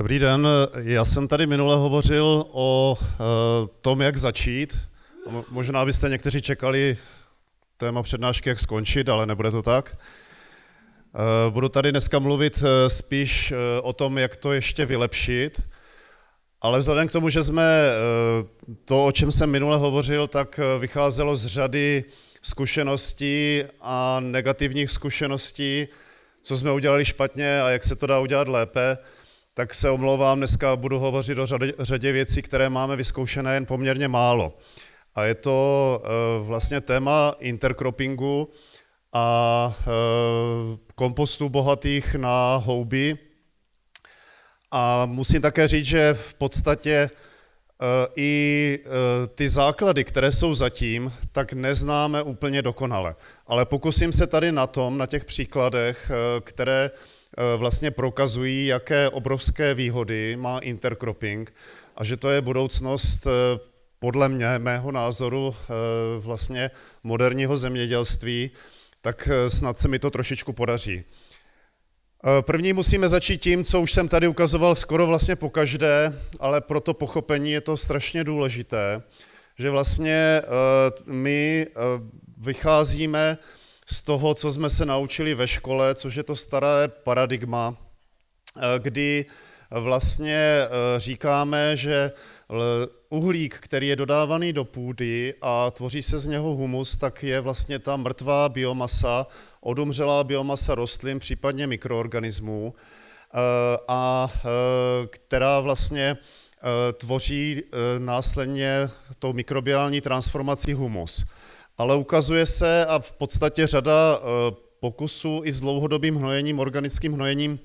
Dobrý den, já jsem tady minule hovořil o eh, tom, jak začít. Možná byste někteří čekali téma přednášky, jak skončit, ale nebude to tak. Eh, budu tady dneska mluvit eh, spíš o tom, jak to ještě vylepšit, ale vzhledem k tomu, že jsme to, o čem jsem minule hovořil, tak vycházelo z řady zkušeností a negativních zkušeností, co jsme udělali špatně a jak se to dá udělat lépe, tak se omlouvám, dneska budu hovořit o řadě, řadě věcí, které máme vyzkoušené jen poměrně málo. A je to eh, vlastně téma intercroppingu a eh, kompostu bohatých na houby. A musím také říct, že v podstatě eh, i ty základy, které jsou zatím, tak neznáme úplně dokonale. Ale pokusím se tady na tom, na těch příkladech, které Eh, vlastně prokazují, jaké obrovské výhody má intercropping a že to je budoucnost eh, podle mě, mého názoru, eh, vlastně moderního zemědělství, tak snad se mi to trošičku podaří. První musíme začít tím, co už jsem tady ukazoval skoro vlastně po každé, ale pro to pochopení je to strašně důležité, že vlastně my vycházíme z toho, co jsme se naučili ve škole, což je to staré paradigma, eh, kdy vlastně eh, říkáme, že uhlík, který je dodávaný do půdy a tvoří se z něho humus, tak je vlastně ta mrtvá biomasa, odumřelá biomasa rostlin, případně mikroorganismů, eh, a která vlastně tvoří následně tou mikrobiální transformací humus. Ale ukazuje se, a v podstatě řada eh, pokusů i s dlouhodobým hnojením, organickým hnojením,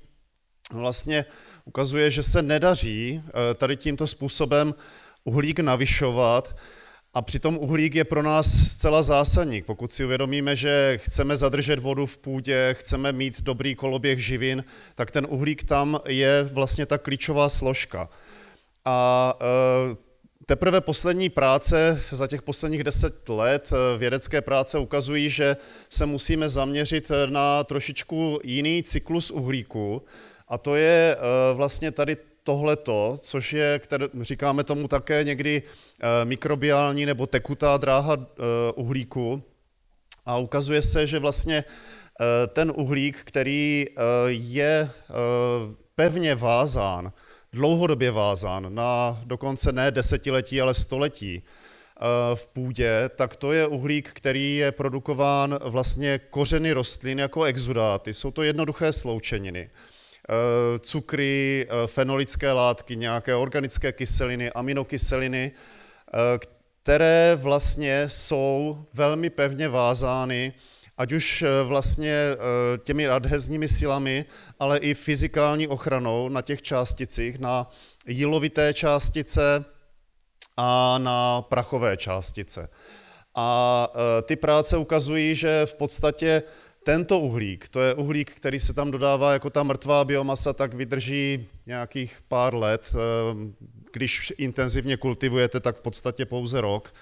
vlastně ukazuje, že se nedaří eh, tady tímto způsobem uhlík navyšovat. A přitom uhlík je pro nás zcela zásadní. Pokud si uvědomíme, že chceme zadržet vodu v půdě, chceme mít dobrý koloběh živin, tak ten uhlík tam je vlastně ta klíčová složka. A eh, Teprve poslední práce za těch posledních deset let, eh, vědecké práce ukazují, že se musíme zaměřit eh, na trošičku jiný cyklus uhlíku a to je eh, vlastně tady tohleto, což je, které, říkáme tomu také někdy mikrobiální nebo tekutá dráha uhlíku a ukazuje se, že vlastně ten uhlík, který je pevně vázán dlouhodobě vázán, na dokonce ne desetiletí, ale století eh, v půdě, tak to je uhlík, který je produkován vlastně kořeny rostlin jako exudáty. Jsou to jednoduché sloučeniny. Eh, cukry, eh, fenolické látky, nějaké organické kyseliny, aminokyseliny, které vlastně jsou velmi pevně vázány ať už eh, vlastně eh, těmi adhezními silami, ale i fyzikální ochranou na těch částicích, na jílovité částice a na prachové částice. A eh, ty práce ukazují, že v podstatě tento uhlík, to je uhlík, který se tam dodává jako ta mrtvá biomasa, tak vydrží nějakých pár let. Když intenzivně kultivujete, tak v podstatě pouze rok,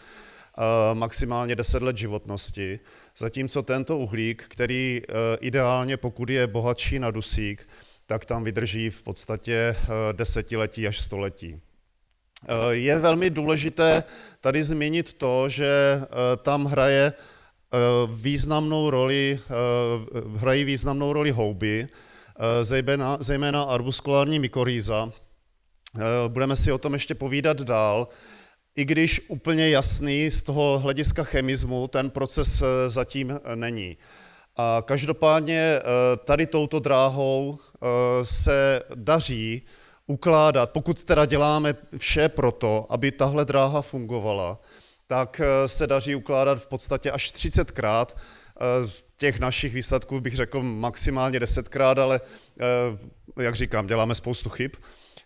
maximálně 10 let životnosti zatímco tento uhlík, který eh, ideálně pokud je bohatší na dusík, tak tam vydrží v podstatě eh, desetiletí až století. Eh, je velmi důležité tady zmínit to, že tam hraje významnou roli, hrají významnou roli houby, zejména, zejména arbuskulární mykorýza. Budeme si o tom ještě povídat dál, i když úplně jasný z toho hlediska chemismu ten proces eh, zatím eh, není. A každopádně eh, tady touto dráhou se daří ukládat, pokud teda děláme vše pro to, aby tahle dráha fungovala, tak se daří ukládat v podstatě až 30krát. Těch našich výsledků bych řekl maximálně 10krát, ale jak říkám, děláme spoustu chyb.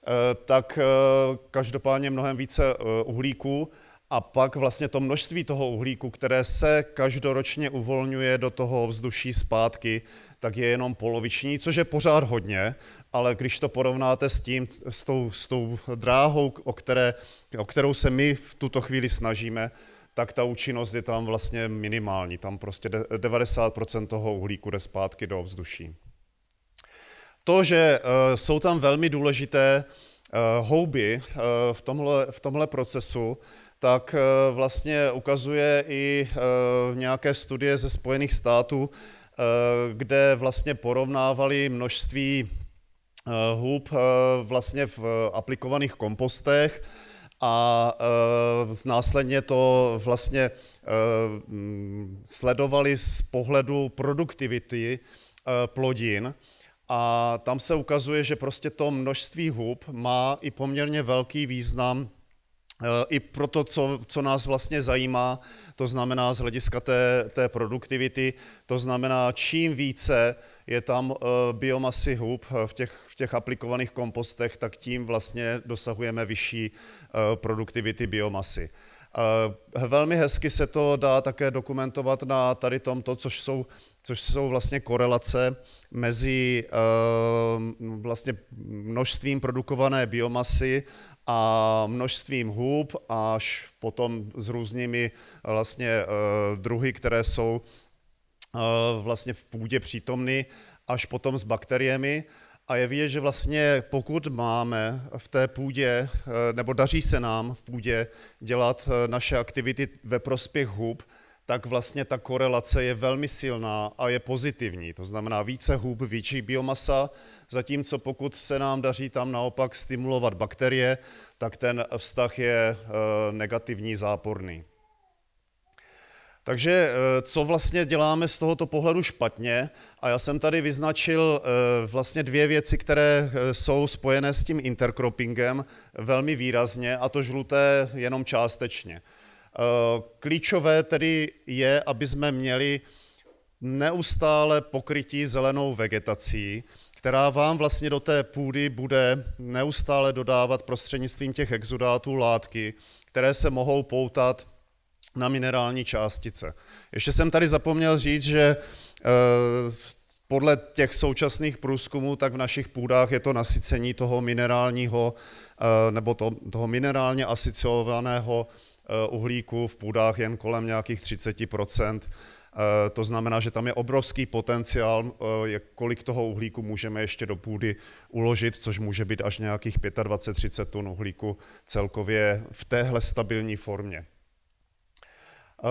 Eh, tak eh, každopádně mnohem více eh, uhlíku a pak vlastně to množství toho uhlíku, které se každoročně uvolňuje do toho vzduší zpátky, tak je jenom poloviční, což je pořád hodně, ale když to porovnáte s tím, s tou, s tou dráhou, o, které, o kterou se my v tuto chvíli snažíme, tak ta účinnost je tam vlastně minimální. Tam prostě 90% toho uhlíku jde zpátky do vzduší. To, že eh, jsou tam velmi důležité eh, houby eh, v tomhle, v tomhle procesu, tak vlastně ukazuje i nějaké studie ze Spojených států, kde vlastně porovnávali množství hub vlastně v aplikovaných kompostech a následně to vlastně sledovali z pohledu produktivity plodin a tam se ukazuje, že prostě to množství hub má i poměrně velký význam eh, i pro to, co, co nás vlastně zajímá, to znamená z hlediska té, té produktivity, to znamená čím více je tam eh, biomasy hub eh, v těch, v těch aplikovaných kompostech, tak tím vlastně dosahujeme vyšší produktivity biomasy. Velmi hezky se to dá také dokumentovat na tady tomto, což jsou, což jsou vlastně korelace mezi uh, vlastně množstvím produkované biomasy a množstvím hub až potom s různými eh, vlastně uh, druhy, které jsou uh, vlastně v půdě přítomny, až potom s bakteriemi. A je vidět, že vlastně pokud máme v té půdě, nebo daří se nám v půdě dělat naše aktivity ve prospěch hub, tak vlastně ta korelace je velmi silná a je pozitivní. To znamená více hub, větší biomasa, zatímco pokud se nám daří tam naopak stimulovat bakterie, tak ten vztah je eh, negativní, záporný. Takže eh, co vlastně děláme z tohoto pohledu špatně? A já jsem tady vyznačil eh, vlastně dvě věci, které jsou spojené s tím intercroppingem velmi výrazně, a to žluté jenom částečně. Klíčové tedy je, aby jsme měli neustále pokrytí zelenou vegetací, která vám vlastně do té půdy bude neustále dodávat prostřednictvím těch exudátů látky, které se mohou poutat na minerální částice. Ještě jsem tady zapomněl říct, že eh, podle těch současných průzkumů, tak v našich půdách je to nasycení toho minerálního eh, nebo to, toho minerálně asociovaného Eh, uhlíku v půdách jen kolem nějakých 30 eh, to znamená, že tam je obrovský potenciál, eh, kolik toho uhlíku můžeme ještě do půdy uložit, což může být až nějakých 25-30 tun uhlíku celkově v téhle stabilní formě. Eh,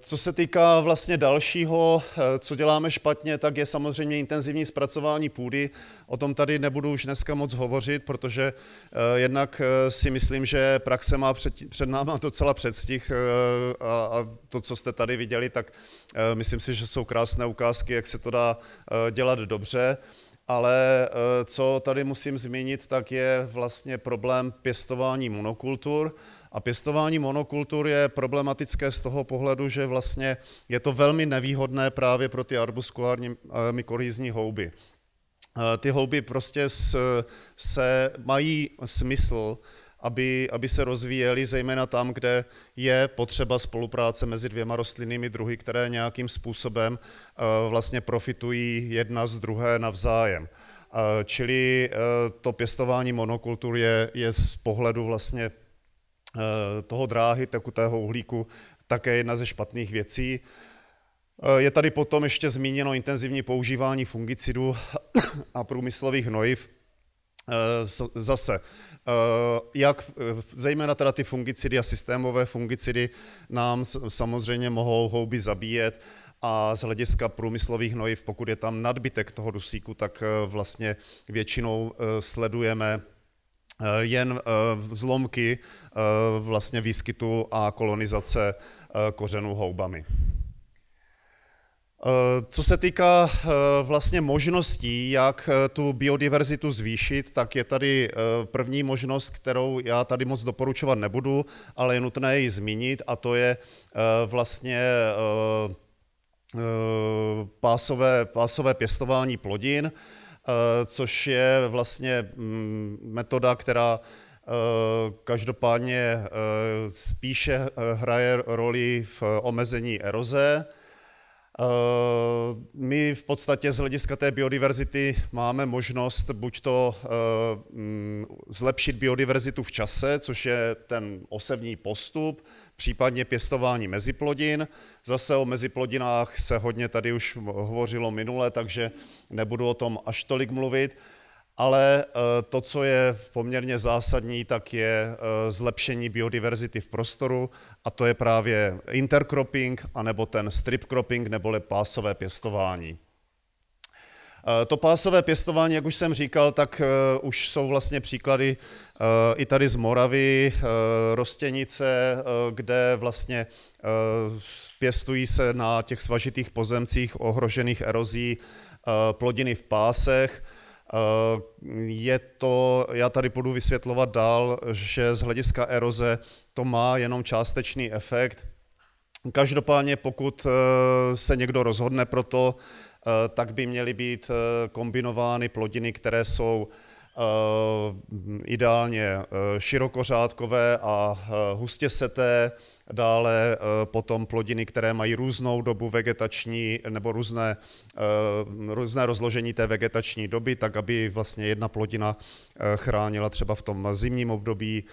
co se týká vlastně dalšího, eh, co děláme špatně, tak je samozřejmě intenzivní zpracování půdy. O tom tady nebudu už dneska moc hovořit, protože eh, jednak si myslím, že praxe má před, před náma docela předstih a, a to, co jste tady viděli, tak myslím si, že jsou krásné ukázky, jak se to dá dělat dobře. Ale co tady musím zmínit, tak je vlastně problém pěstování monokultur. A pěstování monokultur je problematické z toho pohledu, že vlastně je to velmi nevýhodné právě pro ty arbuskulární eh, mikorizní houby. Eh, ty houby prostě se, se mají smysl, aby, aby se rozvíjely, zejména tam, kde je potřeba spolupráce mezi dvěma rostlinnými druhy, které nějakým způsobem eh, vlastně profitují jedna z druhé navzájem. Čili to pěstování monokultur je, je z pohledu vlastně Eh, toho dráhy tekutého uhlíku také jedna ze špatných věcí. Eh, je tady potom ještě zmíněno intenzivní používání fungicidů a průmyslových hnojiv. Eh, zase, jak zejména teda ty fungicidy a systémové fungicidy nám samozřejmě mohou houby zabíjet a z hlediska průmyslových hnojiv, pokud je tam nadbytek toho dusíku, tak vlastně většinou sledujeme Eh, jen eh, zlomky eh, vlastně výskytu a kolonizace kořenů houbami. Co se týká vlastně možností, jak tu biodiverzitu zvýšit, tak je tady první možnost, kterou já tady moc doporučovat nebudu, ale je nutné ji zmínit a to je vlastně pásové, pásové pěstování plodin. Eh, což je vlastně mm, metoda, která eh, každopádně eh, spíše hraje roli v omezení eroze. My v podstatě z hlediska té biodiverzity máme možnost buď to mm, zlepšit biodiverzitu v čase, což je ten osevní postup, případně pěstování meziplodin. Zase o meziplodinách se hodně tady už hovořilo minule, takže nebudu o tom až tolik mluvit. Ale e, to, co je poměrně zásadní, tak je e, zlepšení biodiverzity v prostoru a to je právě intercropping anebo ten strip cropping neboli pásové pěstování. Eh, to pásové pěstování, jak už jsem říkal, tak eh, už jsou vlastně příklady eh, i tady z Moravy, rostěnice, kde vlastně pěstují se na těch svažitých pozemcích ohrožených erozí plodiny v pásech. Je to, já tady budu vysvětlovat dál, že z hlediska eroze to má jenom částečný efekt. Každopádně, pokud se někdo rozhodne pro to, Eh, tak by měly být eh, kombinovány plodiny, které jsou eh, ideálně širokořádkové a hustě seté, dále potom plodiny, které mají různou dobu vegetační nebo různé, různé rozložení té vegetační doby, tak aby vlastně jedna plodina chránila třeba v tom zimním období,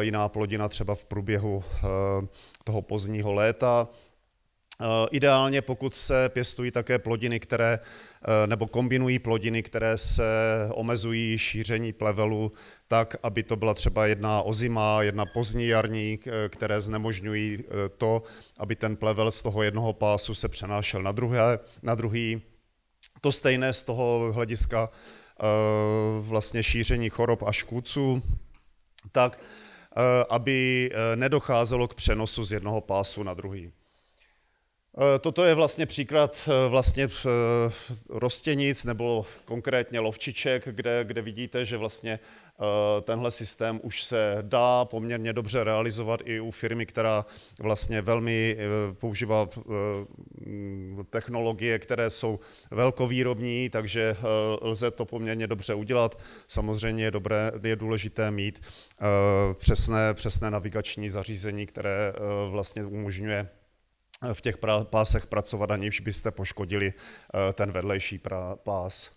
jiná plodina třeba v průběhu toho pozdního léta. Eh, ideálně, pokud se pěstují také plodiny, které, eh, nebo kombinují plodiny, které se omezují šíření plevelu tak, aby to byla třeba jedna ozima, jedna pozdní jarní, eh, které znemožňují to, aby ten plevel z toho jednoho pásu se přenášel na, druhé, na druhý. To stejné z toho hlediska vlastně šíření chorob a škůdců, tak aby nedocházelo k přenosu z jednoho pásu na druhý. Eh, toto je vlastně příklad eh, vlastně eh, rostěnic nebo konkrétně lovčiček, kde, kde vidíte, že vlastně tenhle systém už se dá poměrně dobře realizovat i u firmy, která vlastně velmi používá technologie, které jsou velkovýrobní, takže lze to poměrně dobře udělat. Samozřejmě je, dobré, je důležité mít přesné, přesné navigační zařízení, které vlastně umožňuje v těch pásech pracovat, aniž byste poškodili eh, ten vedlejší pás.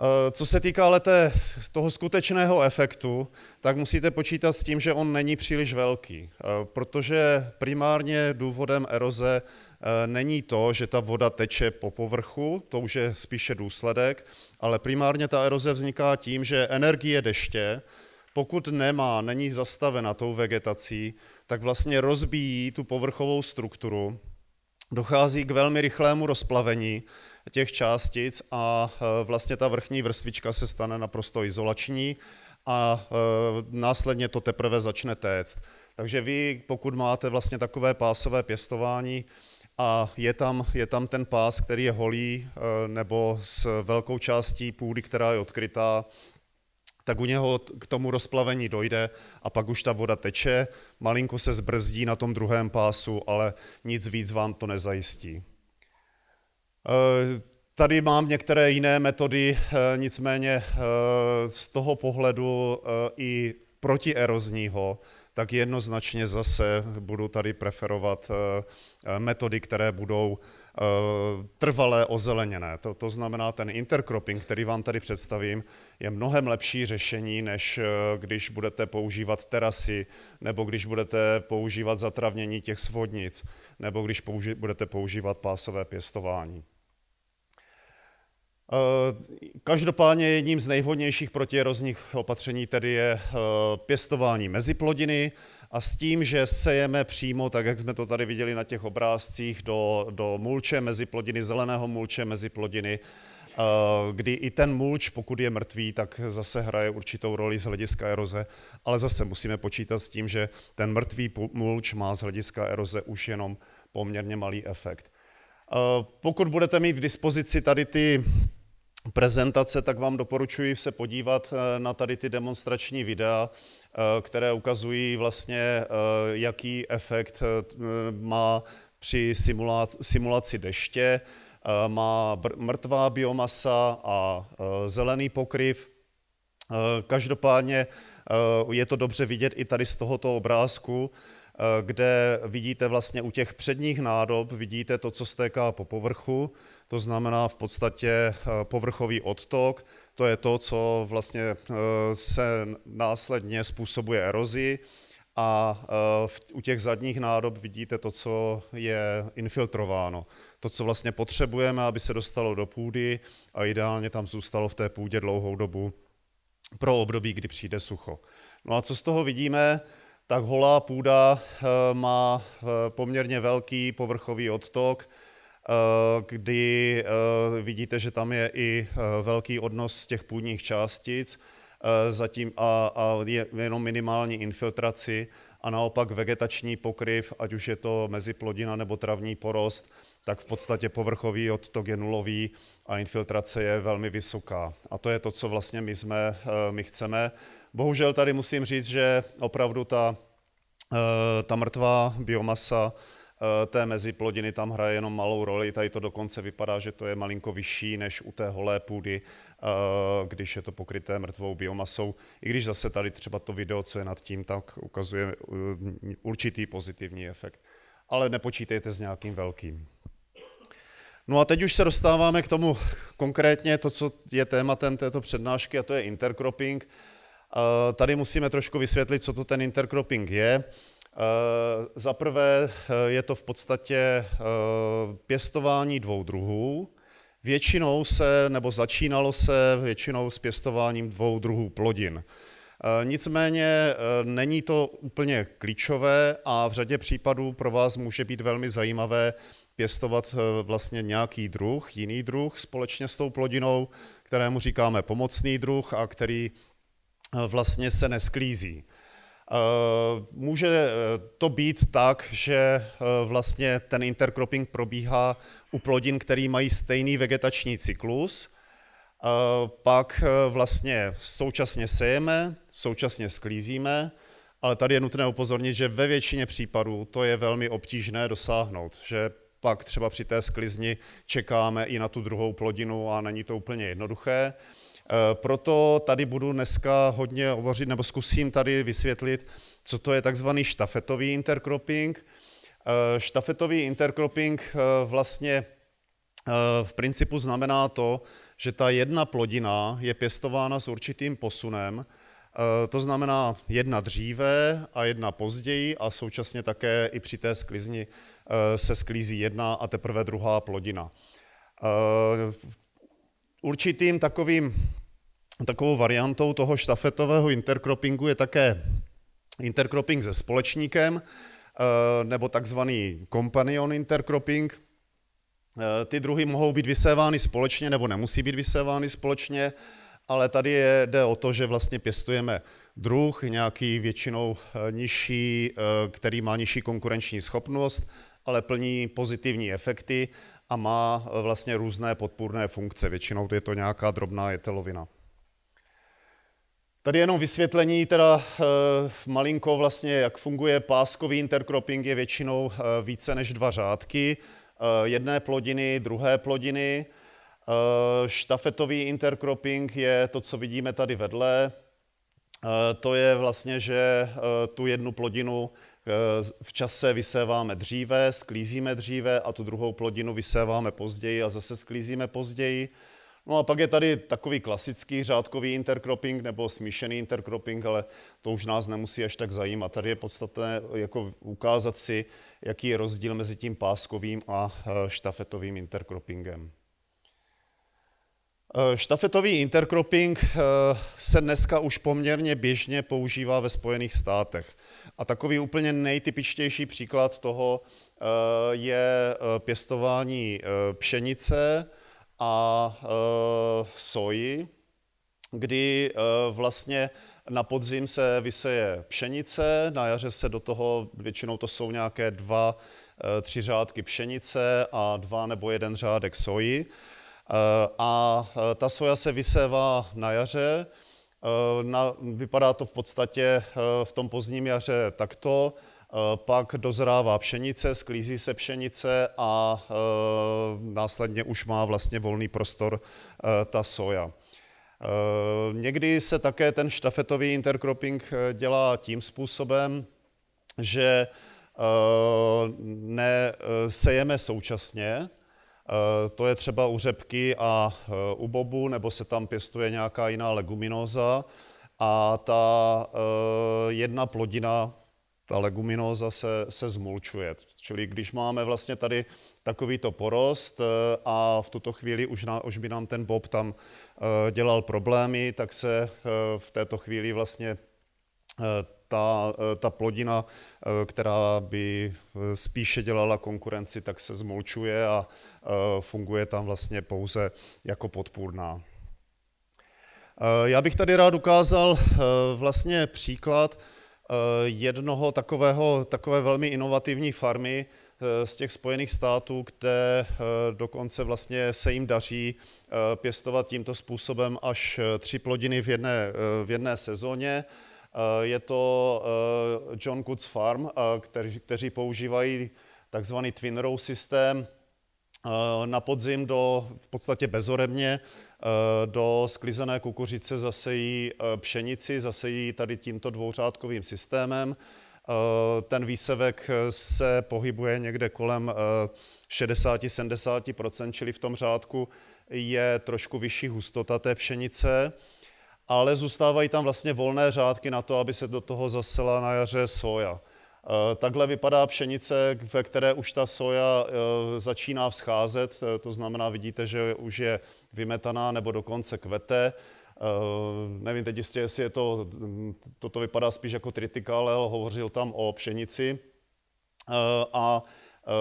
Eh, co se týká ale té, toho skutečného efektu, tak musíte počítat s tím, že on není příliš velký, eh, protože primárně důvodem eroze není to, že ta voda teče po povrchu, to už je spíše důsledek, ale primárně ta eroze vzniká tím, že energie deště, pokud nemá, není zastavena tou vegetací, tak vlastně rozbíjí tu povrchovou strukturu, dochází k velmi rychlému rozplavení těch částic a e, vlastně ta vrchní vrstvička se stane naprosto izolační a e, následně to teprve začne téct. Takže vy, pokud máte vlastně takové pásové pěstování a je tam, je tam ten pás, který je holý e, nebo s velkou částí půdy, která je odkrytá, tak u něho k tomu rozplavení dojde a pak už ta voda teče, malinko se zbrzdí na tom druhém pásu, ale nic víc vám to nezajistí. E, tady mám některé jiné metody, e, nicméně e, z toho pohledu i protierozního, tak jednoznačně zase budu tady preferovat metody, které budou trvalé ozeleněné. To, to znamená ten intercropping, který vám tady představím, je mnohem lepší řešení, než eh, když budete používat terasy, nebo když budete používat zatravnění těch svodnic, nebo když použi- budete používat pásové pěstování. Eh, každopádně jedním z nejvhodnějších protierozních opatření tedy je eh, pěstování meziplodiny a s tím, že sejeme přímo, tak jak jsme to tady viděli na těch obrázcích, do, do mulče, meziplodiny, zeleného mulče, meziplodiny Eh, kdy i ten mulč, pokud je mrtvý, tak zase hraje určitou roli z hlediska eroze, ale zase musíme počítat s tím, že ten mrtvý mulč má z hlediska eroze už jenom poměrně malý efekt. Eh, pokud budete mít k dispozici tady ty prezentace, tak vám doporučuji se podívat eh, na tady ty demonstrační videa, které ukazují vlastně, jaký efekt má při simulaci deště, Eh, má mrtvá biomasa a eh, zelený pokryv. Eh, každopádně je to dobře vidět i tady z tohoto obrázku, kde vidíte vlastně u těch předních nádob, vidíte to, co stéká po povrchu, to znamená v podstatě povrchový odtok, to je to, co vlastně se následně způsobuje erozi a u těch zadních nádob vidíte to, co je infiltrováno to, co vlastně potřebujeme, aby se dostalo do půdy a ideálně tam zůstalo v té půdě dlouhou dobu pro období, kdy přijde sucho. No a co z toho vidíme, tak holá půda eh, má eh, poměrně velký povrchový odtok, eh, kdy vidíte, že tam je i velký odnos těch půdních částic zatím a, a je jenom minimální infiltraci a naopak vegetační pokryv, ať už je to meziplodina nebo travní porost, tak v podstatě povrchový odtok je nulový a infiltrace je velmi vysoká. A to je to, co vlastně my, jsme, eh, my chceme. Bohužel tady musím říct, že opravdu ta, eh, ta mrtvá biomasa eh, té meziplodiny tam hraje jenom malou roli. Tady to dokonce vypadá, že to je malinko vyšší než u té holé půdy, když je to pokryté mrtvou biomasou. I když zase tady třeba to video, co je nad tím, tak ukazuje určitý pozitivní efekt. Ale nepočítejte s nějakým velkým. No a teď už se dostáváme k tomu konkrétně, to, co je tématem této přednášky, a to je intercropping. Eh, tady musíme trošku vysvětlit, co to ten intercropping je. Eh, za prvé eh, je to v podstatě pěstování dvou druhů. Většinou se, nebo začínalo se většinou s pěstováním dvou druhů plodin. Nicméně není to úplně klíčové a v řadě případů pro vás může být velmi zajímavé pěstovat eh, vlastně nějaký druh, jiný druh společně s tou plodinou, kterému říkáme pomocný druh a který eh, vlastně se nesklízí. Eh, může to být tak, že vlastně ten intercropping probíhá u plodin, které mají stejný vegetační cyklus, pak vlastně současně sejeme, současně sklízíme, ale tady je nutné upozornit, že ve většině případů to je velmi obtížné dosáhnout, že pak třeba při té sklizni čekáme i na tu druhou plodinu a není to úplně jednoduché. E, proto tady budu dneska hodně hovořit, nebo zkusím tady vysvětlit, co to je takzvaný štafetový intercropping. E, štafetový intercropping e, vlastně v principu znamená to, že ta jedna plodina je pěstována s určitým posunem, to znamená jedna dříve a jedna později a současně také i při té sklizni Eh, se sklízí jedna a teprve druhá plodina. Eh, určitým takovým, takovou variantou toho štafetového intercroppingu je také intercropping se společníkem, eh, nebo takzvaný companion intercropping. Ty druhy mohou být vysévány společně nebo nemusí být vysévány společně, ale tady je, jde o to, že vlastně pěstujeme druh, nějaký většinou nižší, který má nižší konkurenční schopnost, ale plní pozitivní efekty a má vlastně různé podpůrné funkce. Většinou je to nějaká drobná jetelovina. Tady jenom vysvětlení, teda eh, malinko vlastně, jak funguje páskový intercropping, je většinou eh, více než dva řádky, eh, jedné plodiny, druhé plodiny. štafetový intercropping je to, co vidíme tady vedle. to je vlastně, že tu jednu plodinu v čase vyséváme dříve, sklízíme dříve a tu druhou plodinu vyséváme později a zase sklízíme později. No a pak je tady takový klasický řádkový intercropping nebo smíšený intercropping, ale to už nás nemusí až tak zajímat. Tady je podstatné jako ukázat si, jaký je rozdíl mezi tím páskovým a e, štafetovým intercroppingem. E, štafetový intercropping e, se dneska už poměrně běžně používá ve Spojených státech. A takový úplně nejtypičtější příklad toho eh, je eh, pěstování eh, pšenice a soji, kdy vlastně na podzim se vyseje pšenice, na jaře se do toho, většinou to jsou nějaké dva, tři řádky pšenice a dva nebo jeden řádek soji. A ta soja se vysévá na jaře, Eh, na, vypadá to v podstatě eh, v tom pozdním jaře takto, eh, pak dozrává pšenice, sklízí se pšenice a následně už má vlastně volný prostor ta soja. Někdy se také ten štafetový intercropping dělá tím způsobem, že nesejeme současně, Eh, to je třeba u řepky a eh, u bobu, nebo se tam pěstuje nějaká jiná leguminóza. A ta eh, jedna plodina, ta leguminóza se, se zmulčuje. Čili když máme vlastně tady takovýto porost a v tuto chvíli už, na, už by nám ten bob tam dělal problémy, tak se v této chvíli vlastně ta, eh, ta plodina, eh, která by eh, spíše dělala konkurenci, tak se zmolčuje a funguje tam vlastně pouze jako podpůrná. Já bych tady rád ukázal vlastně příklad jednoho takového, takové velmi inovativní farmy z těch Spojených států, kde dokonce vlastně se jim daří pěstovat tímto způsobem až tři plodiny v jedné, v jedné sezóně. Eh, je to eh, John Goods Farm, eh, kteří, používají takzvaný Twin Row systém na podzim do v podstatě bezorebně do sklizené kukuřice zasejí pšenici, zasejí tady tímto dvouřádkovým systémem. Ten výsevek se pohybuje někde kolem 60-70%, čili v tom řádku je trošku vyšší hustota té pšenice ale zůstávají tam vlastně volné řádky na to, aby se do toho zasela na jaře soja. E, takhle vypadá pšenice, ve které už ta soja e, začíná vzcházet, e, to znamená, vidíte, že už je vymetaná nebo dokonce kvete. Nevím teď jistě, jestli je to, toto vypadá spíš jako tritikal, ale hovořil tam o pšenici. A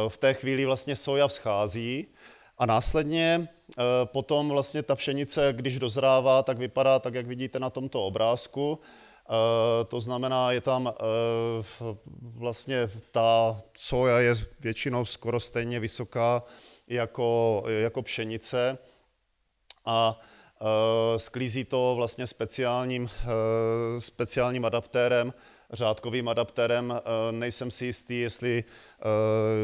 v té chvíli vlastně soja vzchází a následně eh, potom vlastně ta pšenice, když dozrává, tak vypadá tak, jak vidíte na tomto obrázku. Eh, to znamená, je tam eh, vlastně ta soja je většinou skoro stejně vysoká jako, jako pšenice a sklízí to vlastně speciálním, speciálním adaptérem, řádkovým adaptérem. Eh, nejsem si jistý, jestli eh,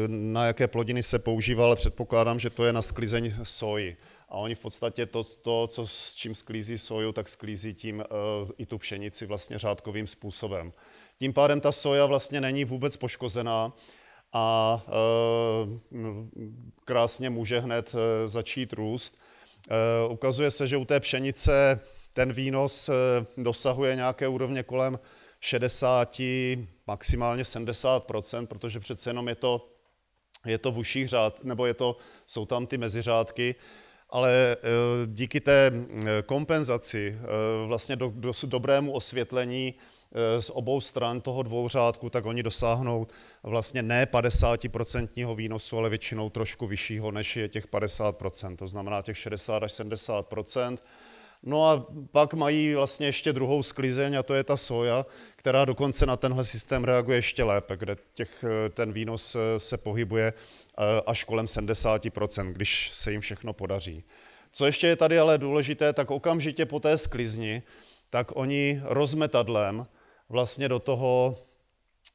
na jaké plodiny se používá, ale předpokládám, že to je na sklizeň soji. A oni v podstatě to, to co, s čím sklízí soju, tak sklízí tím eh, i tu pšenici vlastně řádkovým způsobem. Tím pádem ta soja vlastně není vůbec poškozená a krásně může hned začít růst. Ukazuje se, že u té pšenice ten výnos dosahuje nějaké úrovně kolem 60, maximálně 70 protože přece jenom je to, je to v uších řád, nebo je to, jsou tam ty meziřádky, ale e, díky té e, kompenzaci, e, vlastně do, do, dobrému osvětlení z obou stran toho dvouřádku, tak oni dosáhnou vlastně ne 50% výnosu, ale většinou trošku vyššího, než je těch 50%, to znamená těch 60 až 70%. No a pak mají vlastně ještě druhou sklizeň a to je ta soja, která dokonce na tenhle systém reaguje ještě lépe, kde těch, eh, ten výnos eh, se pohybuje eh, až kolem 70%, když se jim všechno podaří. Co ještě je tady ale důležité, tak okamžitě po té sklizni, tak oni rozmetadlem vlastně do toho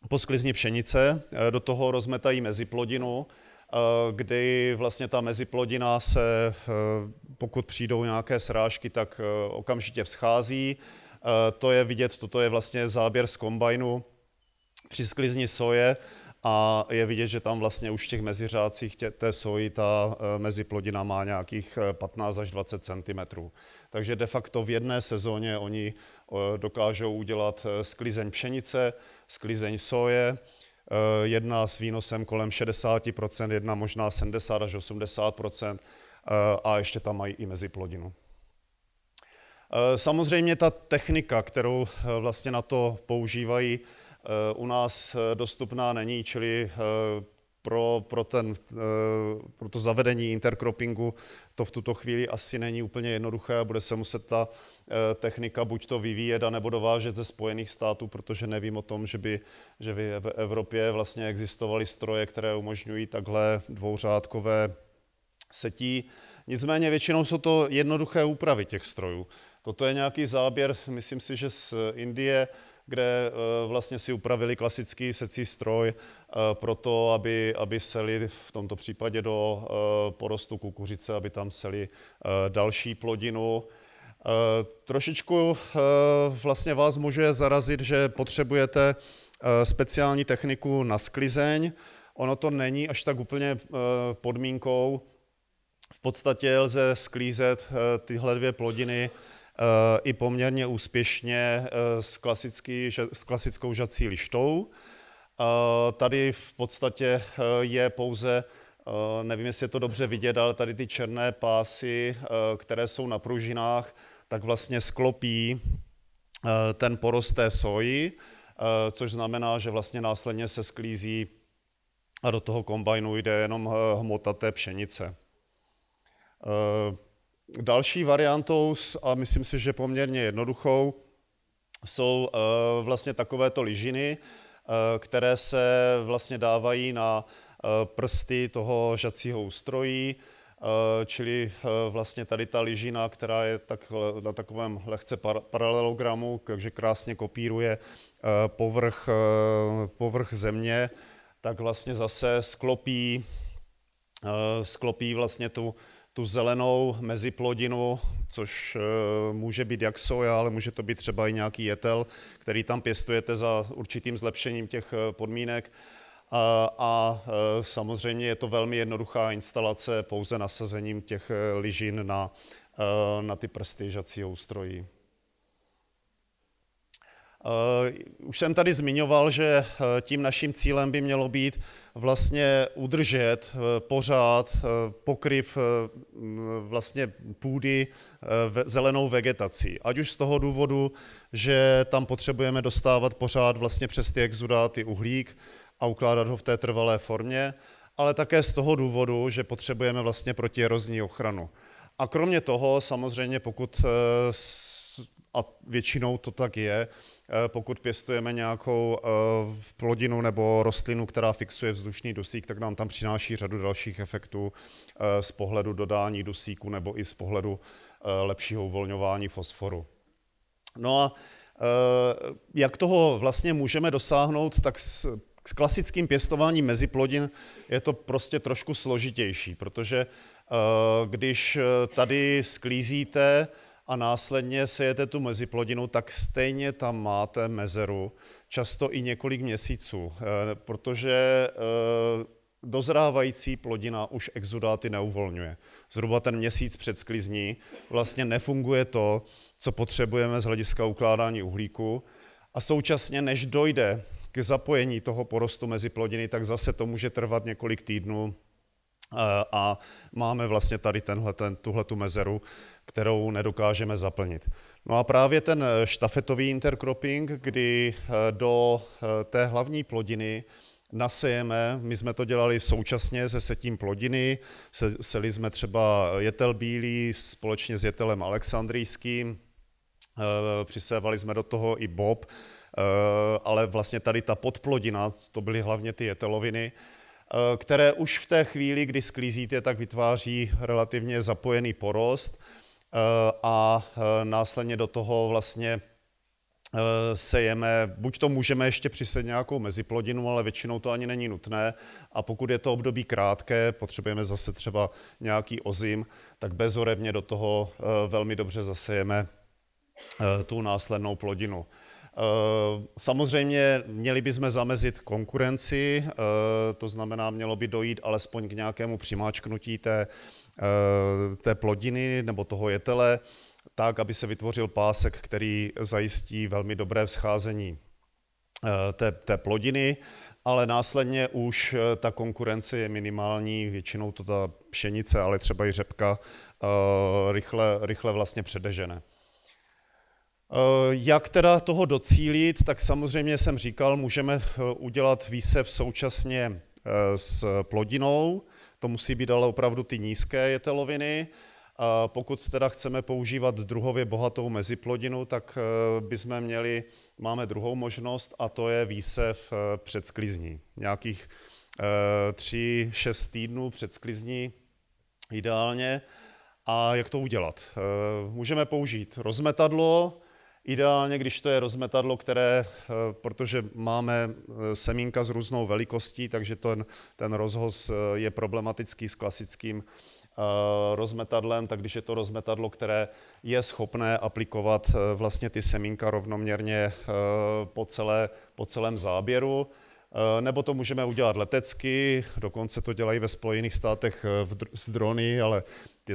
po sklizni pšenice, do toho rozmetají meziplodinu Eh, kdy vlastně ta meziplodina se, eh, pokud přijdou nějaké srážky, tak eh, okamžitě vzchází. To je vidět, toto je vlastně záběr z kombajnu při sklizni soje a je vidět, že tam vlastně už v těch meziřádcích tě, té soji ta meziplodina má nějakých 15 až 20 cm. Takže de facto v jedné sezóně oni dokážou udělat sklizeň pšenice, sklizeň soje, Eh, jedna s výnosem kolem 60%, jedna možná 70 až 80% eh, a ještě tam mají i meziplodinu. Eh, samozřejmě ta technika, kterou vlastně na to používají, u nás dostupná není, čili pro, pro, ten, eh, pro to zavedení intercroppingu to v tuto chvíli asi není úplně jednoduché. Bude se muset ta eh, technika buď to vyvíjet, nebo dovážet ze Spojených států, protože nevím o tom, že by, že by v Evropě vlastně existovaly stroje, které umožňují takhle dvouřádkové setí. Nicméně většinou jsou to jednoduché úpravy těch strojů. Toto je nějaký záběr, myslím si, že z Indie, kde eh, vlastně si upravili klasický secí stroj eh, pro to, aby, aby seli v tomto případě do eh, porostu kukuřice, aby tam seli další plodinu. Trošičku vlastně vás může zarazit, že potřebujete speciální techniku na sklizeň. Ono to není až tak úplně podmínkou. V podstatě lze sklízet tyhle dvě plodiny i poměrně úspěšně eh, s, klasický, s klasickou žací lištou. Eh, tady v podstatě eh, je pouze, nevím, jestli je to dobře vidět, ale tady ty černé pásy, které jsou na pružinách, tak vlastně sklopí ten porost té soji, což znamená, že vlastně následně se sklízí a do toho kombajnu jde jenom hmota té pšenice. Další variantou, a myslím si, že poměrně jednoduchou, jsou eh, vlastně takovéto lyžiny, eh, které se vlastně dávají na eh, prsty toho žacího ústrojí, čili vlastně tady ta lyžina, která je tak, na takovém lehce paralelogramu, takže krásně kopíruje povrch, povrch země, tak vlastně zase sklopí, sklopí vlastně tu, tu zelenou meziplodinu, což eh, může být jak soja, ale může to být třeba i nějaký jetel, který tam pěstujete za určitým zlepšením těch eh, podmínek. A, a eh, samozřejmě je to velmi jednoduchá instalace pouze nasazením těch lyžin na, na ty prsty žacího ústrojí. Eh, už jsem tady zmiňoval, že eh, tím naším cílem by mělo být vlastně udržet eh, pořád pokryv vlastně půdy zelenou vegetací. Ať už z toho důvodu, že tam potřebujeme dostávat pořád vlastně přes ty exudáty uhlík a ukládat ho v té trvalé formě, ale také z toho důvodu, že potřebujeme vlastně protierozní ochranu. A kromě toho samozřejmě, pokud a většinou to tak je, Eh, pokud pěstujeme nějakou eh, plodinu nebo rostlinu, která fixuje vzdušný dusík, tak nám tam přináší řadu dalších efektů eh, z pohledu dodání dusíku nebo i z pohledu lepšího uvolňování fosforu. No a jak toho vlastně můžeme dosáhnout, tak s, s klasickým pěstováním meziplodin je to prostě trošku složitější, protože když tady sklízíte a následně sejete tu meziplodinu, tak stejně tam máte mezeru, často i několik měsíců, eh, protože eh, dozrávající plodina už exudáty neuvolňuje. Zhruba ten měsíc před sklizní vlastně nefunguje to, co potřebujeme z hlediska ukládání uhlíku a současně, než dojde k zapojení toho porostu mezi plodiny, tak zase to může trvat několik týdnů a máme vlastně tady tenhle, ten, tuhle tu mezeru, kterou nedokážeme zaplnit. No a právě ten eh, štafetový intercropping, kdy eh, do eh, té hlavní plodiny nasejeme, my jsme to dělali současně se setím plodiny, se, seli jsme třeba jetel bílý společně s jetelem alexandrijským, přisévali jsme do toho i bob, ale vlastně tady ta podplodina, to byly hlavně ty jeteloviny, Eh, které už v té chvíli, kdy sklízíte, tak vytváří relativně zapojený porost eh, a eh, následně do toho vlastně sejeme, buď to můžeme ještě přiset nějakou meziplodinu, ale většinou to ani není nutné a pokud je to období krátké, potřebujeme zase třeba nějaký ozim, tak bezorevně do toho velmi dobře zasejeme tu následnou plodinu. Eh, samozřejmě měli bychom zamezit konkurenci, eh, to znamená, mělo by dojít alespoň k nějakému přimáčknutí té, eh, té plodiny nebo toho jetele, tak, aby se vytvořil pásek, který zajistí velmi dobré vzcházení té, té plodiny, ale následně už ta konkurence je minimální, většinou to ta pšenice, ale třeba i řepka rychle, rychle vlastně předežené. Eh, jak teda toho docílit, tak samozřejmě jsem říkal, můžeme eh, udělat výsev současně eh, s plodinou, to musí být ale opravdu ty nízké jeteloviny. Pokud teda chceme používat druhově bohatou meziplodinu, tak bychom měli, máme druhou možnost a to je výsev před sklizní. Nějakých 3-6 týdnů před sklizní ideálně. A jak to udělat? Můžeme použít rozmetadlo, Ideálně, když to je rozmetadlo, které, eh, protože máme eh, semínka s různou velikostí, takže ten, ten rozhoz eh, je problematický s klasickým rozmetadlem, tak když je to rozmetadlo, které je schopné aplikovat vlastně ty semínka rovnoměrně po, celé, po celém záběru, Eh, nebo to můžeme udělat letecky, dokonce to dělají ve Spojených státech eh, s drony, ale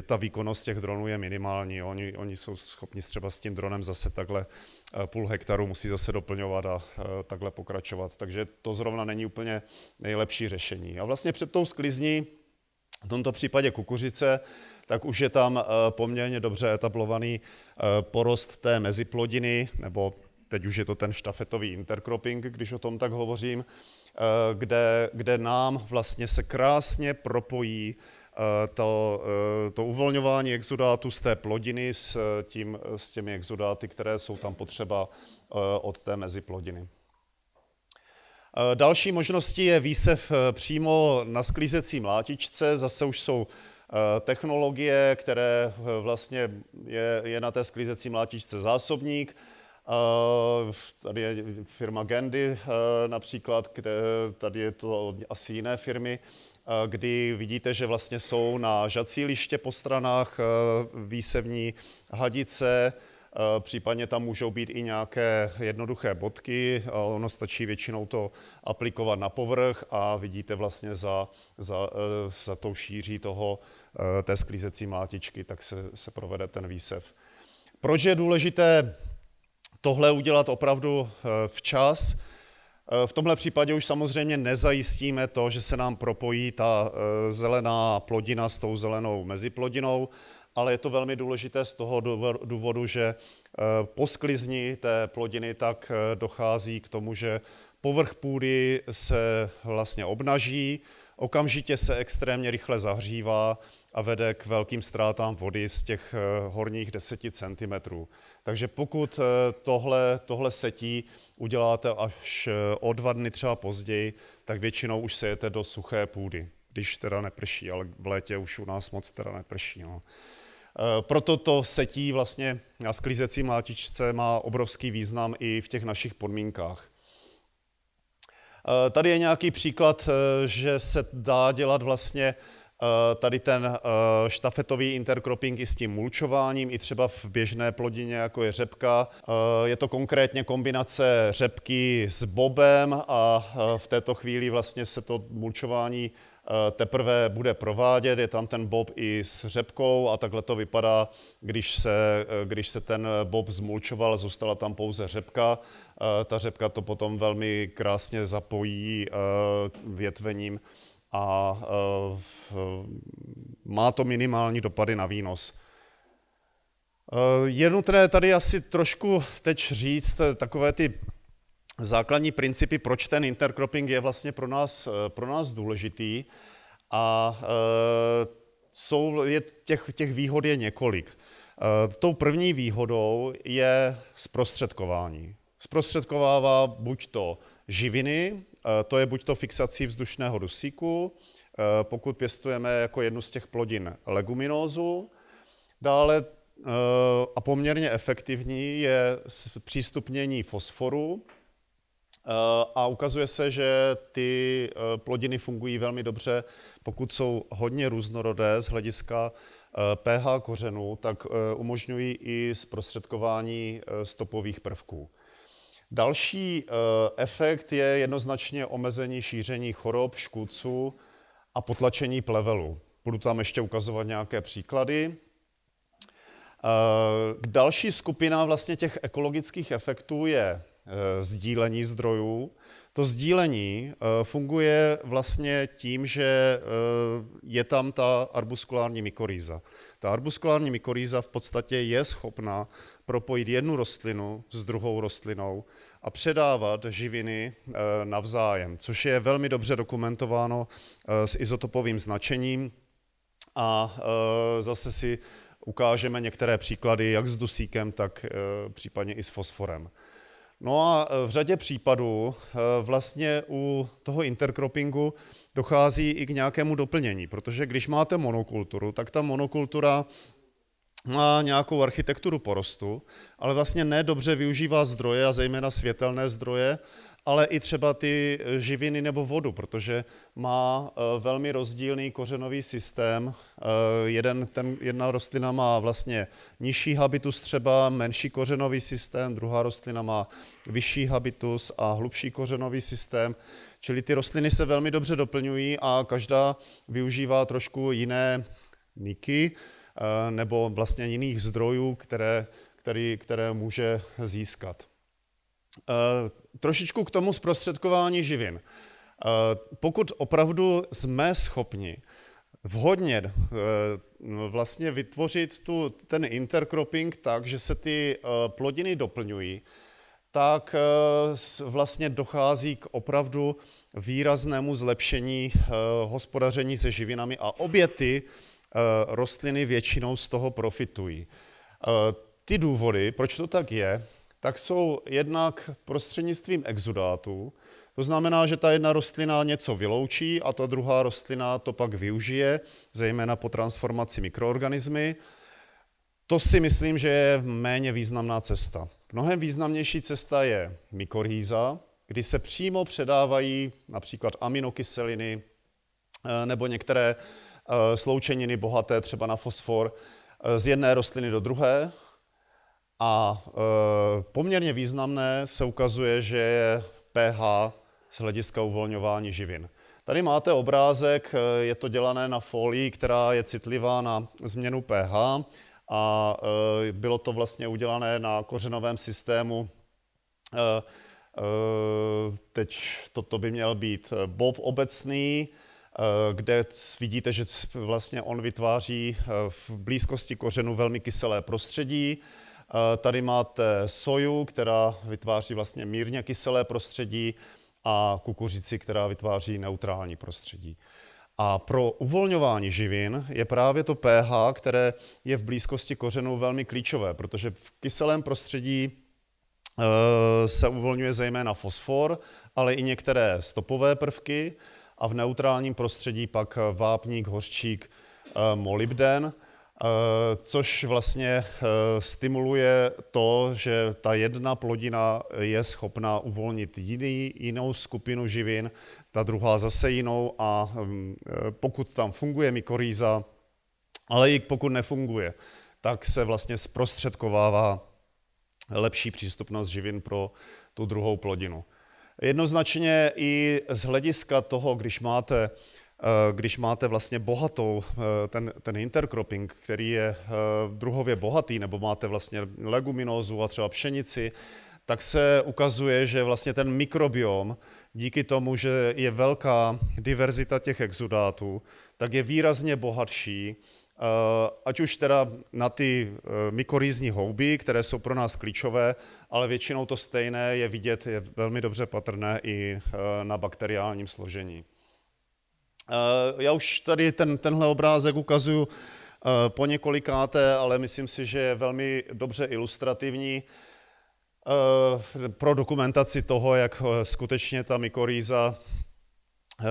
ta výkonnost těch dronů je minimální. Oni, oni jsou schopni třeba s tím dronem zase takhle eh, půl hektaru musí zase doplňovat a takhle pokračovat. Takže to zrovna není úplně nejlepší řešení. A vlastně před tou sklizní, v tomto případě kukuřice, tak už je tam poměrně dobře etablovaný porost té meziplodiny nebo teď už je to ten štafetový intercropping, když o tom tak hovořím, eh, kde, kde nám vlastně se krásně propojí eh, to, eh, to uvolňování exodátu z té plodiny s, tím, s těmi exudáty, které jsou tam potřeba od té meziplodiny. Další možností je výsev přímo na sklízecí mlátičce. Zase už jsou technologie, které vlastně je, je na té sklízecí mlátičce zásobník, Eh, tady je firma Gendy eh, například, kde tady je to asi jiné firmy, eh, kdy vidíte, že vlastně jsou na liště po stranách výsevní hadice, Případně tam můžou být i nějaké jednoduché bodky, ale ono stačí většinou to aplikovat na povrch a vidíte vlastně za, za, za tou šíří toho, té sklízecí mlátičky, tak se, se provede ten výsev. Proč je důležité tohle udělat opravdu eh, včas. Eh, v tomhle případě už samozřejmě nezajistíme to, že se nám propojí ta eh, zelená plodina s tou zelenou meziplodinou, ale je to velmi důležité z toho důvodu, že po sklizni té plodiny tak dochází k tomu, že povrch půdy se vlastně obnaží, okamžitě se extrémně rychle zahřívá a vede k velkým ztrátám vody z těch horních 10 cm. Takže pokud eh, tohle, tohle setí uděláte až eh, o dva dny třeba později, tak většinou už sejete do suché půdy, když teda neprší, ale v létě už u nás moc teda neprší. No. Eh, proto to setí vlastně na sklízecí mlátičce má obrovský význam i v těch našich podmínkách. Tady je nějaký příklad, že se dá dělat vlastně Eh, tady ten eh, štafetový intercropping i s tím mulčováním, i třeba v běžné plodině, jako je řepka. Eh, je to konkrétně kombinace řepky s bobem a v této chvíli vlastně se to mulčování teprve bude provádět, je tam ten bob i s řepkou a takhle to vypadá, když se, když se ten bob zmulčoval, zůstala tam pouze řepka. Ta řepka to potom velmi krásně zapojí větvením a e, má to minimální dopady na výnos. E, je nutné tady asi trošku teď říct takové ty základní principy, proč ten intercropping je vlastně pro nás, e, pro nás důležitý. A jsou, je, těch, těch výhod je několik. Tou první výhodou je zprostředkování. Zprostředkovává buď to živiny, Eh, to je buď to fixací vzdušného dusíku, eh, pokud pěstujeme jako jednu z těch plodin leguminózu. Dále eh, a poměrně efektivní je přístupnění fosforu a ukazuje se, že ty plodiny fungují velmi dobře, pokud jsou hodně různorodé z hlediska pH kořenů, tak umožňují i zprostředkování stopových prvků. Další eh, efekt je jednoznačně omezení šíření chorob, škůdců a potlačení plevelu. Budu tam ještě ukazovat nějaké příklady. Eh, další skupina vlastně těch ekologických efektů je eh, sdílení zdrojů. To sdílení funguje vlastně tím, že je tam ta arbuskulární mykorýza. Ta arbuskulární mykorýza v podstatě je schopna propojit jednu rostlinu s druhou rostlinou a předávat živiny eh, navzájem, což je velmi dobře dokumentováno eh, s izotopovým značením a eh, zase si ukážeme některé příklady jak s dusíkem, tak případně i s fosforem. No a v řadě případů vlastně u toho intercroppingu dochází i k nějakému doplnění, protože když máte monokulturu, tak ta monokultura má nějakou architekturu porostu, ale vlastně nedobře využívá zdroje a zejména světelné zdroje, ale i třeba ty živiny nebo vodu, protože má e, velmi rozdílný kořenový systém. E, jeden, ten, jedna rostlina má vlastně nižší habitus, třeba menší kořenový systém, druhá rostlina má vyšší habitus a hlubší kořenový systém. Čili ty rostliny se velmi dobře doplňují a každá využívá trošku jiné niky. Eh, nebo vlastně jiných zdrojů, které, který, které může získat. Eh, trošičku k tomu zprostředkování živin. Eh, pokud opravdu jsme schopni vhodně vlastně vytvořit tu, ten intercropping tak, že se ty plodiny doplňují, tak vlastně dochází k opravdu výraznému zlepšení hospodaření se živinami a obě ty Eh, rostliny většinou z toho profitují. Eh, ty důvody, proč to tak je, tak jsou jednak prostřednictvím exudátů, to znamená, že ta jedna rostlina něco vyloučí a ta druhá rostlina to pak využije, zejména po transformaci mikroorganismy. To si myslím, že je méně významná cesta. Mnohem významnější cesta je mykorhýza, kdy se přímo předávají například aminokyseliny eh, nebo některé Eh, sloučeniny bohaté třeba na fosfor eh, z jedné rostliny do druhé. A eh, poměrně významné se ukazuje, že je pH z hlediska uvolňování živin. Tady máte obrázek, je to dělané na folii, která je citlivá na změnu pH a bylo to vlastně udělané na kořenovém systému. Teď toto by měl být bob obecný, Eh, kde vidíte, že vlastně on vytváří eh, v blízkosti kořenu velmi kyselé prostředí. Eh, tady máte soju, která vytváří vlastně mírně kyselé prostředí a kukuřici, která vytváří neutrální prostředí. A pro uvolňování živin je právě to pH, které je v blízkosti kořenu velmi klíčové, protože v kyselém prostředí se uvolňuje zejména fosfor, ale i některé stopové prvky, a v neutrálním prostředí pak eh, vápník, hořčík, eh, molybden, eh, což vlastně stimuluje to, že ta jedna plodina je schopná uvolnit jiný, jinou skupinu živin, ta druhá zase jinou a mm, pokud tam funguje mykorýza, ale i pokud nefunguje, tak se vlastně zprostředkovává lepší přístupnost živin pro tu druhou plodinu. Jednoznačně i z hlediska toho, když máte, eh, když máte vlastně bohatou, eh, ten, ten intercropping, který je eh, druhově bohatý, nebo máte vlastně leguminózu a třeba pšenici, tak se ukazuje, že vlastně ten mikrobiom díky tomu, že je velká diverzita těch exudátů, tak je výrazně bohatší Eh, ať už teda na ty eh, mykorizní houby, které jsou pro nás klíčové, ale většinou to stejné je vidět, je velmi dobře patrné i eh, na bakteriálním složení. Já už tady ten, tenhle obrázek ukazuju po několikáté, ale myslím si, že je velmi dobře ilustrativní pro dokumentaci toho, jak skutečně ta mykorýza Eh,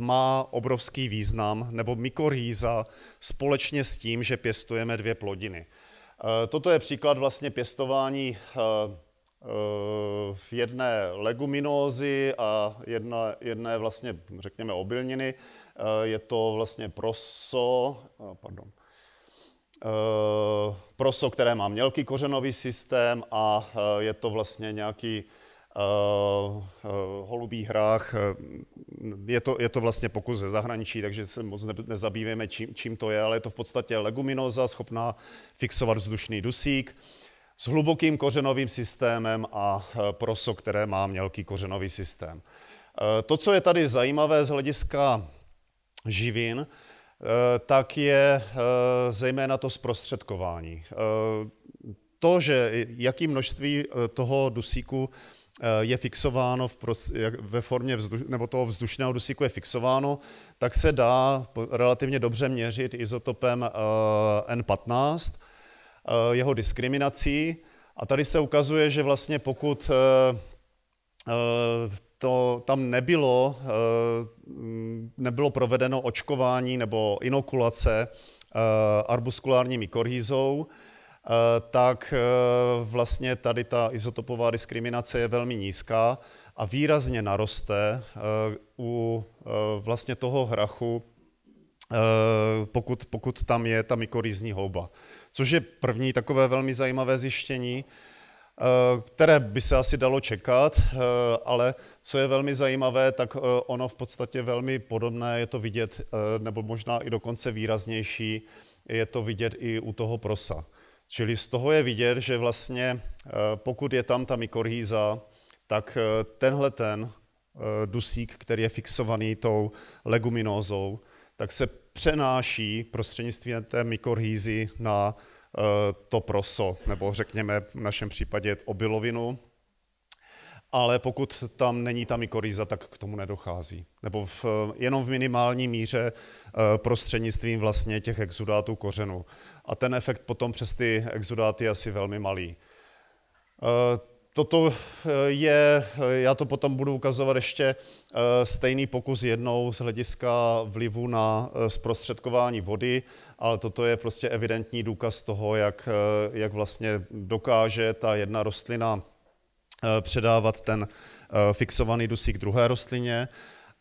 má obrovský význam, nebo mykorýza společně s tím, že pěstujeme dvě plodiny. Eh, toto je příklad vlastně pěstování v eh, jedné leguminózy a jedné, jedné vlastně, řekněme, obilniny. Je to vlastně proso, pardon, proso, které má mělký kořenový systém a je to vlastně nějaký holubý hrách, je to, je to vlastně pokus ze zahraničí, takže se moc ne, nezabýváme, čím, čím to je, ale je to v podstatě leguminoza schopná fixovat vzdušný dusík s hlubokým kořenovým systémem a e, proso, které má mělký kořenový systém. E, to, co je tady zajímavé z hlediska živin, e, tak je zejména to zprostředkování. To, že jaký množství toho dusíku Eh, je fixováno v pros, ve formě vzdu, nebo toho vzdušného dusíku je fixováno, tak se dá relativně dobře měřit izotopem eh, N15, eh, jeho diskriminací. A tady se ukazuje, že vlastně pokud to tam nebylo, nebylo provedeno očkování nebo inokulace arbuskulární mykorhizou, Eh, tak eh, vlastně tady ta izotopová diskriminace je velmi nízká a výrazně naroste eh, u vlastně toho hrachu, pokud, pokud tam je ta mikorizní houba. Což je první takové velmi zajímavé zjištění, které by se asi dalo čekat, ale co je velmi zajímavé, tak ono v podstatě velmi podobné je to vidět, nebo možná i dokonce výraznější, je to vidět i u toho prosa. Čili z toho je vidět, že vlastně eh, pokud je tam ta mikorhýza, tak eh, tenhle ten eh, dusík, který je fixovaný tou leguminózou, tak se přenáší prostřednictvím té mikorhýzy na to proso, nebo řekněme v našem případě obilovinu, ale pokud tam není ta mykoryza, tak k tomu nedochází. Nebo v, jenom v minimální míře eh, prostřednictvím vlastně těch exudátů kořenu. A ten efekt potom přes ty exudáty je asi velmi malý. Eh, toto eh, je, já to potom budu ukazovat ještě stejný pokus jednou z hlediska vlivu na zprostředkování vody, ale toto je prostě evidentní důkaz toho, jak, jak vlastně dokáže ta jedna rostlina Eh, předávat ten eh, fixovaný dusík druhé rostlině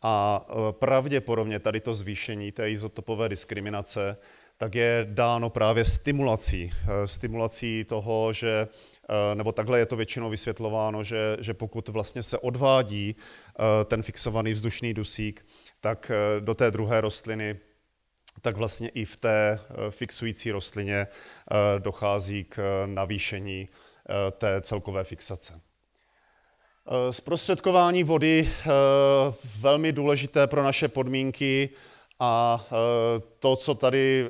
a eh, pravděpodobně tady to zvýšení té izotopové diskriminace tak je dáno právě stimulací. Stimulací toho, že, nebo takhle je to většinou vysvětlováno, že, že pokud vlastně se odvádí ten fixovaný vzdušný dusík, tak do té druhé rostliny, tak vlastně i v té fixující rostlině dochází k navýšení té celkové fixace. Eh, zprostředkování vody eh, velmi důležité pro naše podmínky a eh, to, co tady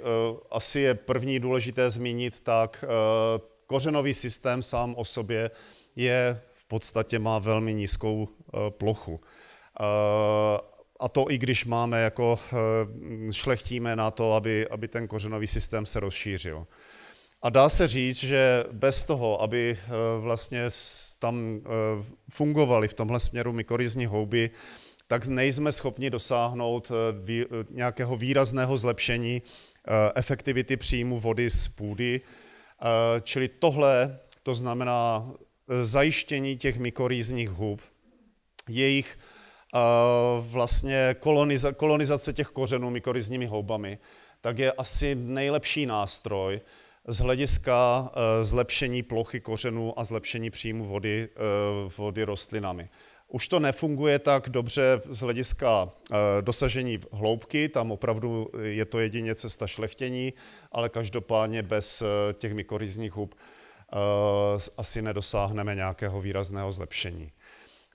asi je první důležité zmínit, tak kořenový systém sám o sobě je v podstatě má velmi nízkou plochu. A to i když máme jako šlechtíme na to, aby, aby ten kořenový systém se rozšířil. A dá se říct, že bez toho, aby eh, vlastně tam eh, fungovaly v tomhle směru mykorizní houby, tak nejsme schopni dosáhnout eh, nějakého výrazného zlepšení efektivity příjmu vody z půdy. Čili tohle, to znamená zajištění těch mikorizních hub, jejich vlastně kolonizace těch kořenů mikorizními houbami, tak je asi nejlepší nástroj, z hlediska eh, zlepšení plochy kořenů a zlepšení příjmu vody, eh, vody rostlinami. Už to nefunguje tak dobře z hlediska eh, dosažení hloubky, tam opravdu je to jedině cesta šlechtění, ale každopádně bez těch mykorizních hub asi nedosáhneme nějakého výrazného zlepšení.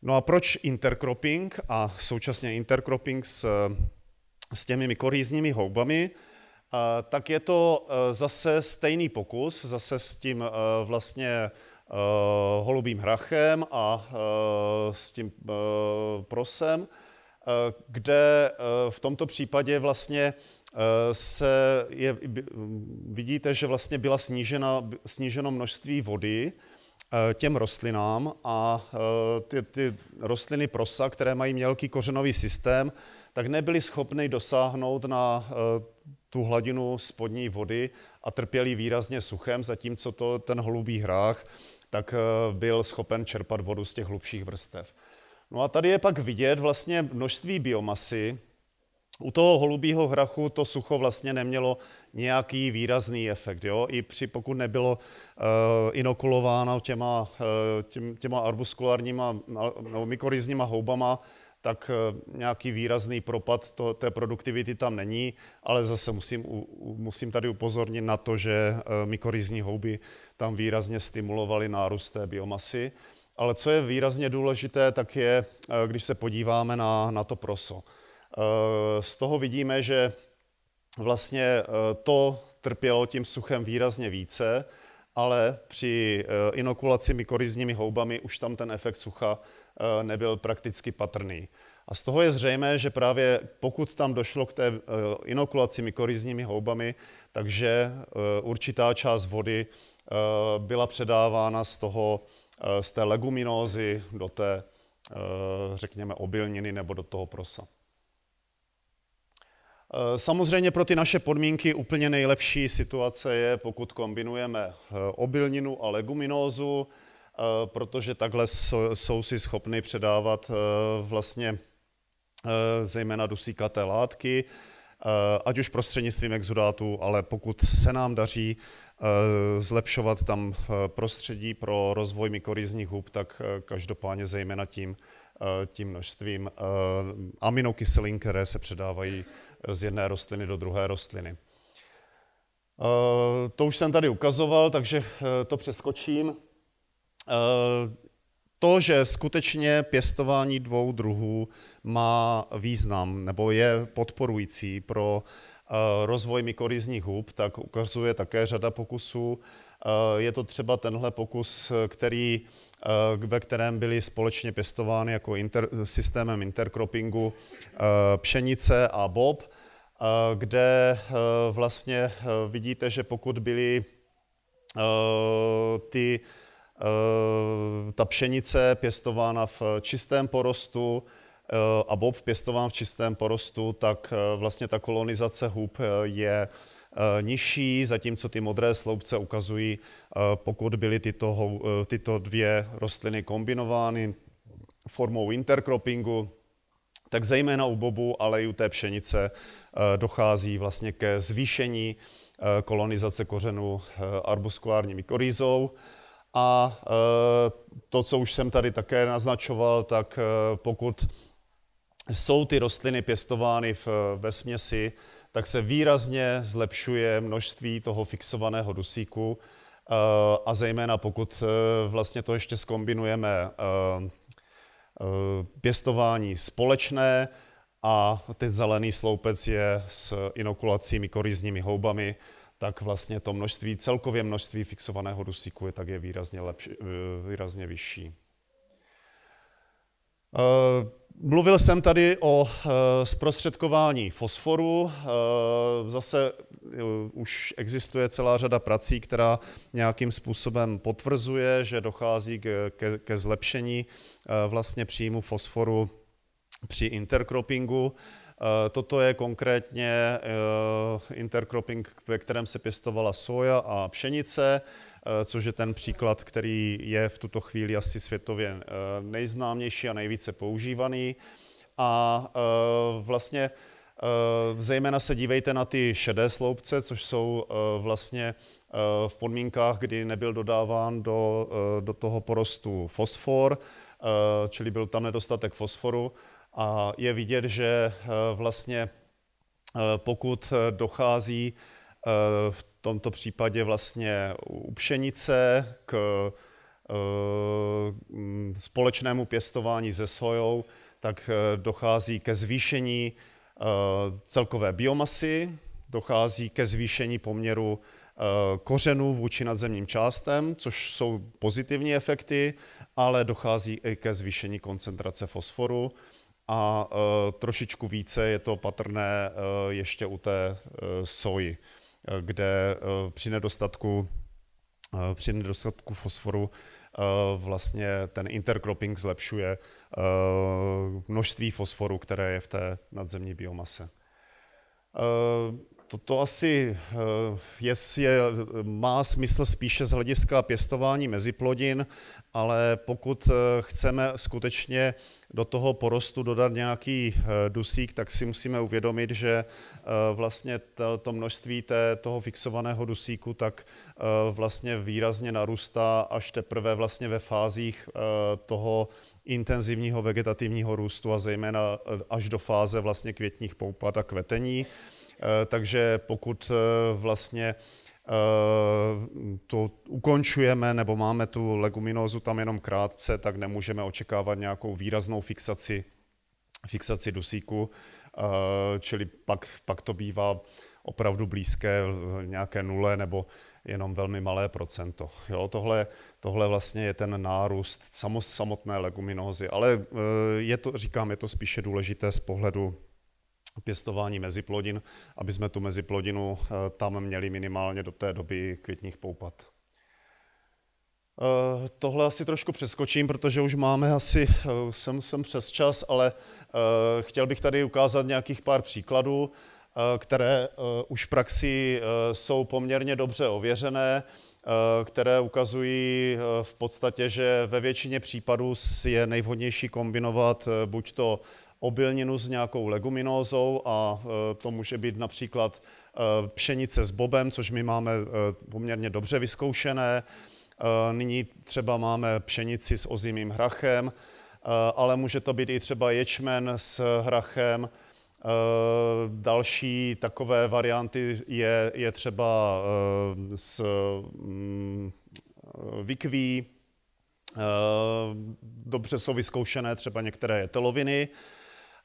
No a proč intercropping a současně intercropping s, s těmi mikorizními houbami? Eh, tak je to eh, zase stejný pokus, zase s tím eh, vlastně holubým hrachem a s tím prosem, kde v tomto případě vlastně se je, vidíte, že vlastně byla snížena, sníženo množství vody těm rostlinám a ty, ty rostliny prosa, které mají mělký kořenový systém, tak nebyly schopny dosáhnout na tu hladinu spodní vody a trpěli výrazně suchem, zatímco to ten holubý hrách tak eh, byl schopen čerpat vodu z těch hlubších vrstev. No a tady je pak vidět vlastně množství biomasy. U toho holubího hrachu to sucho vlastně nemělo nějaký výrazný efekt. Jo? I při, pokud nebylo uh, inokulováno těma, uh, těma arbuskulárníma no mykorizníma houbama, tak eh, nějaký výrazný propad to, té produktivity tam není, ale zase musím, musím tady upozornit na to, že eh, mykorizní houby tam výrazně stimulovaly nárůst té biomasy. Ale co je výrazně důležité, tak je, eh, když se podíváme na, na to proso. Z toho vidíme, že vlastně to trpělo tím suchem výrazně více, ale při inokulaci mykorizními houbami už tam ten efekt sucha nebyl prakticky patrný. A z toho je zřejmé, že právě pokud tam došlo k té eh, inokulaci mykorizními houbami, takže eh, určitá část vody eh, byla předávána z, toho, z té leguminózy do té, řekněme, obilniny nebo do toho prosa. Samozřejmě pro ty naše podmínky úplně nejlepší situace je, pokud kombinujeme obilninu a leguminózu, protože takhle jsou si schopny předávat vlastně Eh, zejména dusíkaté látky, eh, ať už prostřednictvím exudátu, ale pokud se nám daří eh, zlepšovat tam prostředí pro rozvoj mykorizních hub, tak každopádně zejména tím, tím množstvím aminokyselin, které se předávají z jedné rostliny do druhé rostliny. To už jsem tady ukazoval, takže to přeskočím to, že skutečně pěstování dvou druhů má význam nebo je podporující pro eh, rozvoj mykorizních hub, tak ukazuje také řada pokusů. Eh, je to třeba tenhle pokus, který, eh, ve kterém byly společně pěstovány jako inter, systémem intercroppingu pšenice a bob, kde vlastně vidíte, že pokud byly ty Eh, ta pšenice pěstována v čistém porostu eh, a bob pěstován v čistém porostu, tak eh, vlastně ta kolonizace hub je nižší, zatímco ty modré sloupce ukazují, pokud byly tyto, tyto dvě rostliny kombinovány formou intercroppingu, tak zejména u bobu, ale i u té pšenice dochází vlastně ke zvýšení kolonizace kořenů arbuskulární mykorýzou. A eh, to, co už jsem tady také naznačoval, tak eh, pokud jsou ty rostliny pěstovány v, eh, ve směsi, tak se výrazně zlepšuje množství toho fixovaného dusíku a zejména pokud vlastně to ještě skombinujeme pěstování společné a ten zelený sloupec je s inokulací mikorizními houbami, tak vlastně to množství, celkově množství fixovaného dusíku je tak je výrazně, lepši, eh, výrazně vyšší. Eh, mluvil jsem tady o eh, zprostředkování fosforu. Zase už existuje celá řada prací, která nějakým způsobem potvrzuje, že dochází ke, ke zlepšení vlastně příjmu fosforu při intercroppingu. Eh, toto je konkrétně eh, intercropping, ve kterém se pěstovala soja a pšenice, eh, což je ten příklad, který je v tuto chvíli asi světově nejznámější a nejvíce používaný. A vlastně Zejména se dívejte na ty šedé sloupce, což jsou vlastně v podmínkách, kdy nebyl dodáván do, do toho porostu fosfor, čili byl tam nedostatek fosforu a je vidět, že eh, vlastně eh, pokud eh, dochází v tomto případě vlastně u pšenice k společnému pěstování se sojou, tak dochází ke zvýšení celkové biomasy, dochází ke zvýšení poměru kořenů vůči nadzemním částem, což jsou pozitivní efekty, ale dochází i ke zvýšení koncentrace fosforu a e, trošičku více je to patrné e, ještě u té e, soji, kde při nedostatku, při nedostatku fosforu vlastně ten intercropping zlepšuje množství fosforu, které je v té nadzemní biomase. Toto asi eh, je, je, má smysl spíše z hlediska pěstování meziplodin, ale pokud eh, chceme skutečně do toho porostu dodat nějaký eh, dusík, tak si musíme uvědomit, že vlastně to to množství té, toho fixovaného dusíku tak vlastně výrazně narůstá až teprve vlastně ve fázích toho intenzivního vegetativního růstu a zejména až do fáze vlastně květních poupad a kvetení. Eh, takže pokud eh, vlastně eh, to ukončujeme nebo máme tu leguminózu tam jenom krátce, tak nemůžeme očekávat nějakou výraznou fixaci, fixaci dusíku, čili pak, pak to bývá opravdu blízké nějaké nule nebo jenom velmi malé procento. Jo, tohle, tohle vlastně je ten nárůst samotné leguminózy, ale je to, říkám, je to spíše důležité z pohledu pěstování meziplodin, aby jsme tu meziplodinu eh, tam měli minimálně do té doby květních poupat. Eh, tohle asi trošku přeskočím, protože už máme asi, eh, jsem, jsem přes čas, ale chtěl bych tady ukázat nějakých pár příkladů, které už v praxi jsou poměrně dobře ověřené, které ukazují v podstatě, že ve většině případů je nejvhodnější kombinovat buď to obilninu s nějakou leguminózou a e, to může být například e, pšenice s bobem, což my máme e, poměrně dobře vyzkoušené. Nyní třeba máme pšenici s ozimým hrachem, ale může to být i třeba ječmen s hrachem. Další takové varianty je, je třeba s mm, vikví. Dobře jsou vyzkoušené třeba některé teloviny.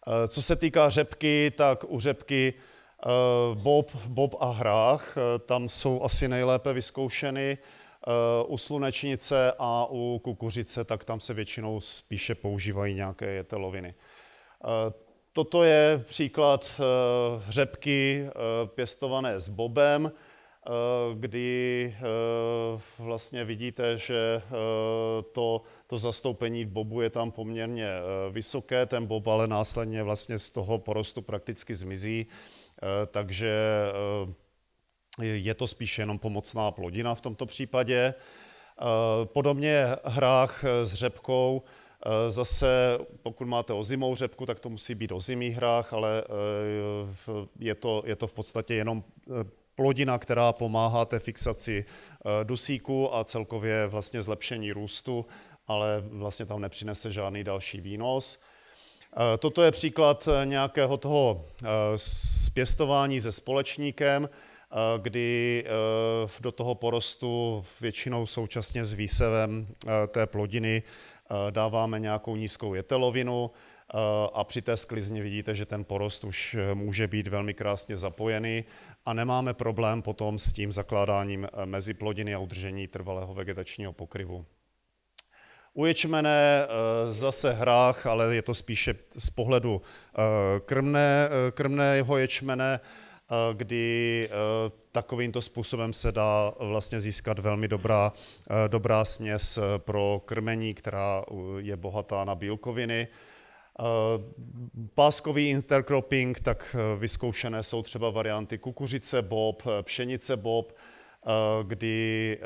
Eh, co se týká řepky, tak u řepky eh, bob, bob a hrách, eh, tam jsou asi nejlépe vyzkoušeny. U slunečnice a u kukuřice, tak tam se většinou spíše používají nějaké jeteloviny. Toto je příklad řepky pěstované s bobem. Eh, kdy eh, vlastně vidíte, že eh, to, to zastoupení bobu je tam poměrně vysoké, ten bob ale následně vlastně z toho porostu prakticky zmizí, takže je to spíše jenom pomocná plodina v tomto případě. Podobně hrách s řepkou, Zase, pokud máte ozimou řepku, tak to musí být o zimých hrách, ale je to, je to v podstatě jenom plodina, která pomáhá té fixaci eh, dusíku a celkově vlastně zlepšení růstu, ale vlastně tam nepřinese žádný další výnos. Eh, toto je příklad eh, nějakého toho zpěstování se společníkem, kdy do toho porostu většinou současně s výsevem té plodiny dáváme nějakou nízkou jetelovinu, Eh, a při té sklizni vidíte, že ten porost už eh, může být velmi krásně zapojený a nemáme problém potom s tím zakládáním eh, meziplodiny a udržení trvalého vegetačního pokryvu. U ječmene zase hrách, ale je to spíše z pohledu krmné, krmného ječmene, kdy takovýmto způsobem se dá vlastně získat velmi dobrá, dobrá směs pro krmení, která je bohatá na bílkoviny. Eh, páskový intercropping, tak eh, vyzkoušené jsou třeba varianty kukuřice bob, eh, pšenice bob, kdy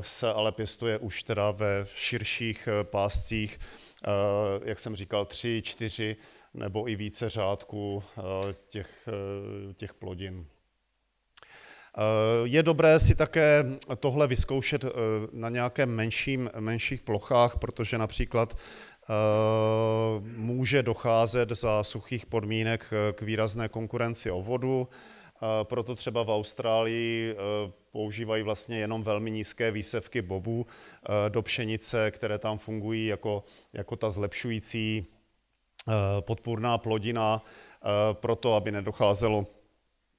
se ale pěstuje už teda ve širších páscích, jak jsem říkal, tři, čtyři nebo i více řádků těch, těch plodin. Je dobré si také tohle vyzkoušet na nějakém menším, menších plochách, protože například Eh, může docházet za suchých podmínek eh, k výrazné konkurenci o vodu, eh, proto třeba v Austrálii používají vlastně jenom velmi nízké výsevky bobů do pšenice, které tam fungují jako, jako ta zlepšující podpůrná plodina, proto aby nedocházelo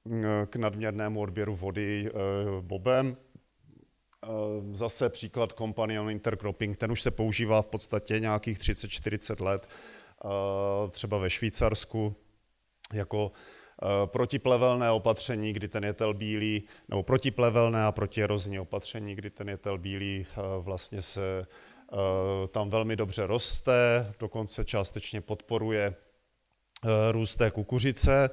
mm, k nadměrnému odběru vody bobem. Ehm, zase příklad Companion Intercropping, ten už se používá v podstatě nějakých 30-40 let, ehm, třeba ve Švýcarsku, jako ehm, protiplevelné opatření, kdy ten jetel bílý, nebo protiplevelné a protierozní opatření, kdy ten jetel bílý vlastně se tam velmi dobře roste, dokonce částečně podporuje růst té kukuřice.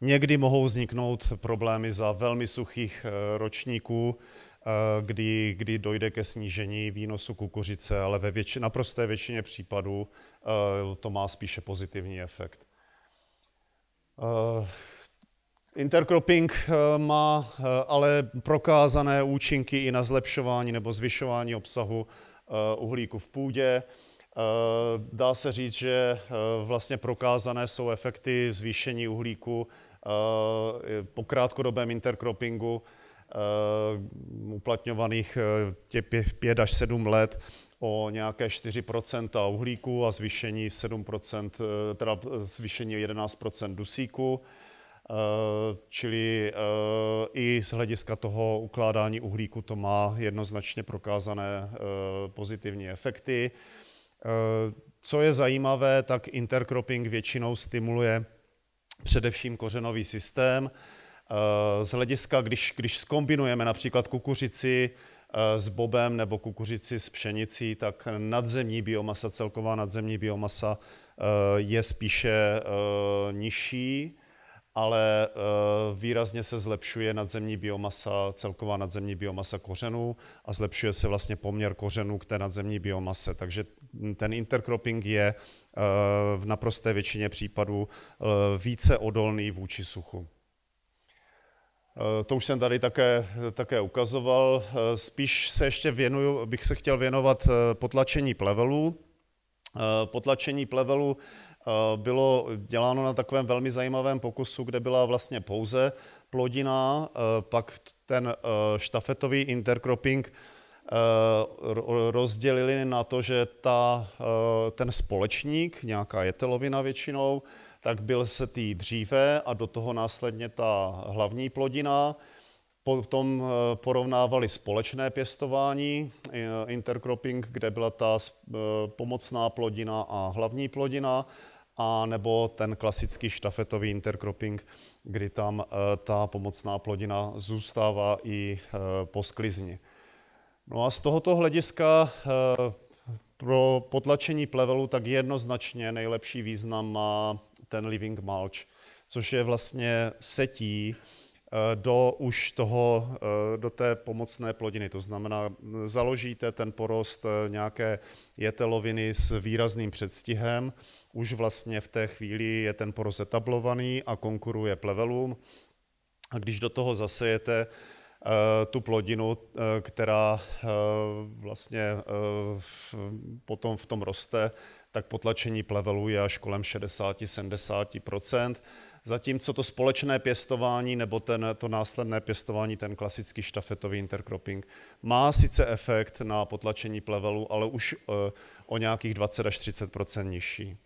Někdy mohou vzniknout problémy za velmi suchých ročníků, Eh, kdy, kdy dojde ke snížení výnosu kukuřice, ale ve větši, naprosté většině případů eh, to má spíše pozitivní efekt. Eh, intercropping má ale prokázané účinky i na zlepšování nebo zvyšování obsahu uhlíku v půdě. Dá se říct, že vlastně prokázané jsou efekty zvýšení uhlíku po krátkodobém intercroppingu Eh, uplatňovaných eh, tě 5 až 7 let o nějaké 4 uhlíku a zvýšení 7 eh, teda zvýšení 11 dusíku. Čili i z hlediska toho ukládání uhlíku to má jednoznačně prokázané pozitivní efekty. Co je zajímavé, tak intercropping většinou stimuluje především kořenový systém, Eh, z hlediska, když, když skombinujeme například kukuřici eh, s bobem nebo kukuřici s pšenicí, tak nadzemní biomasa, celková nadzemní biomasa eh, je spíše nižší, ale výrazně se zlepšuje nadzemní biomasa, celková nadzemní biomasa kořenů a zlepšuje se vlastně poměr kořenů k té nadzemní biomase. Takže ten intercropping je v naprosté většině případů více odolný vůči suchu. To už jsem tady také, také ukazoval. Spíš se ještě věnuju, bych se chtěl věnovat eh, potlačení plevelů. Eh, potlačení plevelů eh, bylo děláno na takovém velmi zajímavém pokusu, kde byla vlastně pouze plodina, pak ten štafetový intercropping rozdělili na to, že ta, ten společník, nějaká jetelovina většinou, tak byl tý dříve a do toho následně ta hlavní plodina. Potom eh, porovnávali společné pěstování, eh, intercropping, kde byla ta eh, pomocná plodina a hlavní plodina, a nebo ten klasický štafetový intercropping, kdy tam ta pomocná plodina zůstává i po sklizni. No a z tohoto hlediska pro potlačení plevelu tak jednoznačně nejlepší význam má ten living mulch, což je vlastně setí eh, do už toho, eh, do té pomocné plodiny. To znamená, založíte ten porost eh, nějaké jeteloviny s výrazným předstihem, už vlastně v té chvíli je ten porost etablovaný a konkuruje plevelům. A když do toho zasejete tu plodinu, která vlastně potom v tom roste, tak potlačení plevelů je až kolem 60-70%, zatímco to společné pěstování nebo ten, to následné pěstování, ten klasický štafetový intercropping, má sice efekt na potlačení plevelů, ale už eh, o nějakých 20 až 30 nižší.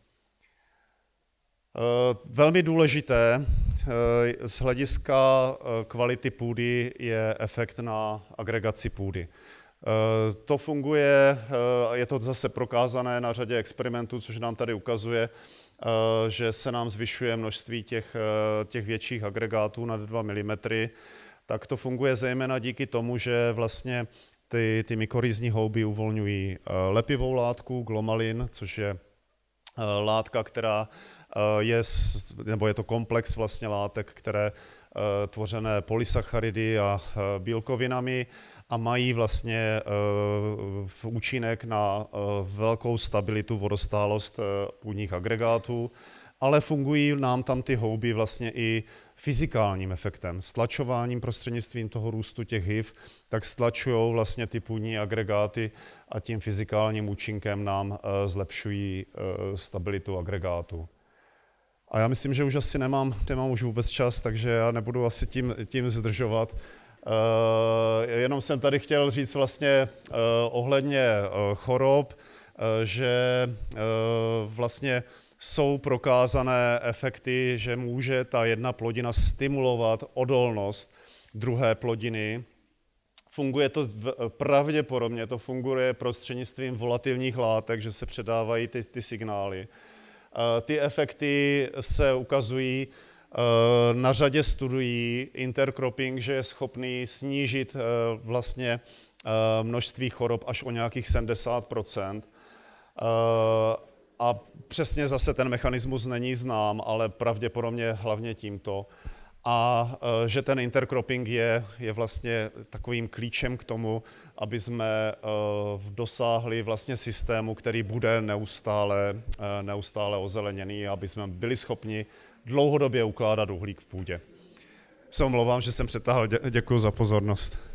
Eh, velmi důležité eh, z hlediska kvality půdy je efekt na agregaci půdy. Eh, to funguje, eh, je to zase prokázané na řadě experimentů, což nám tady ukazuje, eh, že se nám zvyšuje množství těch, těch větších agregátů nad 2 mm, tak to funguje zejména díky tomu, že vlastně ty, ty mikorizní houby uvolňují lepivou látku, glomalin, což je látka, která je, nebo je to komplex vlastně látek, které tvořené polysacharidy a bílkovinami, a mají vlastně eh, v účinek na eh, velkou stabilitu, vodostálost eh, půdních agregátů, ale fungují nám tam ty houby vlastně i fyzikálním efektem, stlačováním prostřednictvím toho růstu těch HIV, tak stlačují vlastně ty půdní agregáty a tím fyzikálním účinkem nám zlepšují stabilitu agregátu. A já myslím, že už asi nemám, nemám už vůbec čas, takže já nebudu asi tím, tím zdržovat. Eh, jenom jsem tady chtěl říct vlastně eh, ohledně eh, chorob, že vlastně jsou prokázané efekty, že může ta jedna plodina stimulovat odolnost druhé plodiny. Funguje to pravděpodobně, to funguje prostřednictvím volatilních látek, že se předávají ty, ty signály. Ty efekty se ukazují Eh, na řadě studují intercropping, že je schopný snížit eh, vlastně eh, množství chorob až o nějakých 70 A přesně zase ten mechanismus není znám, ale pravděpodobně hlavně tímto. A že ten intercropping je, je vlastně takovým klíčem k tomu, aby jsme dosáhli vlastně systému, který bude neustále, neustále ozeleněný, aby jsme byli schopni dlouhodobě ukládat uhlík v půdě. Se omlouvám, že jsem přetáhl. Děkuji za pozornost.